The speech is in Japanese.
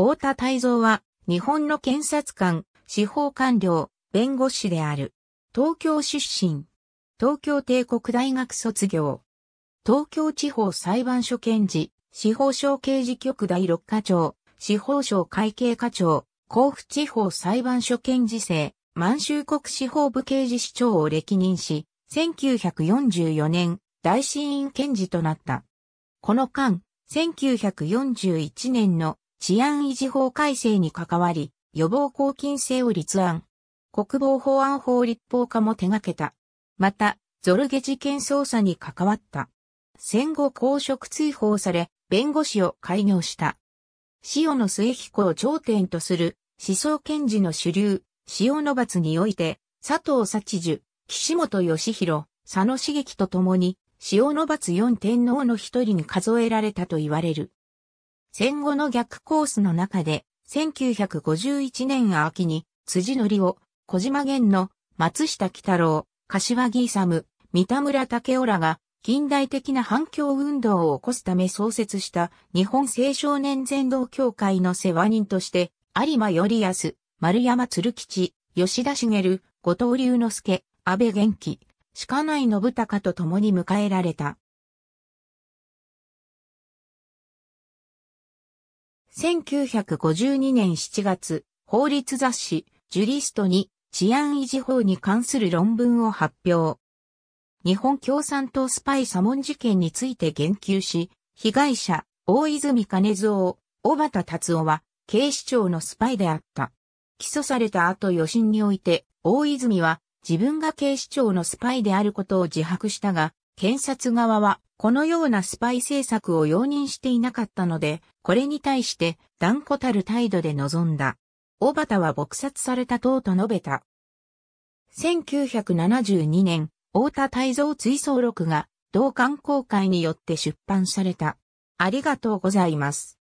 太田泰造は、日本の検察官、司法官僚、弁護士である。東京出身。東京帝国大学卒業。東京地方裁判所検事、司法省刑事局第六課長、司法省会計課長、甲府地方裁判所検事制、満州国司法部刑事市長を歴任し、1944年、大審院検事となった。この間、1941年の治安維持法改正に関わり、予防抗菌性を立案。国防法案法立法化も手掛けた。また、ゾルゲ事件捜査に関わった。戦後公職追放され、弁護士を開業した。塩野末彦を頂点とする思想検事の主流、塩野罰において、佐藤幸樹、岸本義弘、佐野茂樹と共に、塩野罰四天皇の一人に数えられたと言われる。戦後の逆コースの中で、1951年秋に、辻則を、小島源の、松下北郎、柏木勇、三田村武雄らが、近代的な反響運動を起こすため創設した日本青少年全道協会の世話人として、有馬頼康、丸山鶴吉、吉田茂、後藤龍之介、安倍元気、鹿内信孝と共に迎えられた。1952年7月、法律雑誌、ジュリストに治安維持法に関する論文を発表。日本共産党スパイサモン事件について言及し、被害者、大泉金蔵、小畑達夫は、警視庁のスパイであった。起訴された後余震において、大泉は自分が警視庁のスパイであることを自白したが、検察側はこのようなスパイ政策を容認していなかったので、これに対して断固たる態度で臨んだ。小畑は撲殺された党と述べた。1972年、大田泰造追走録が同観公会によって出版された。ありがとうございます。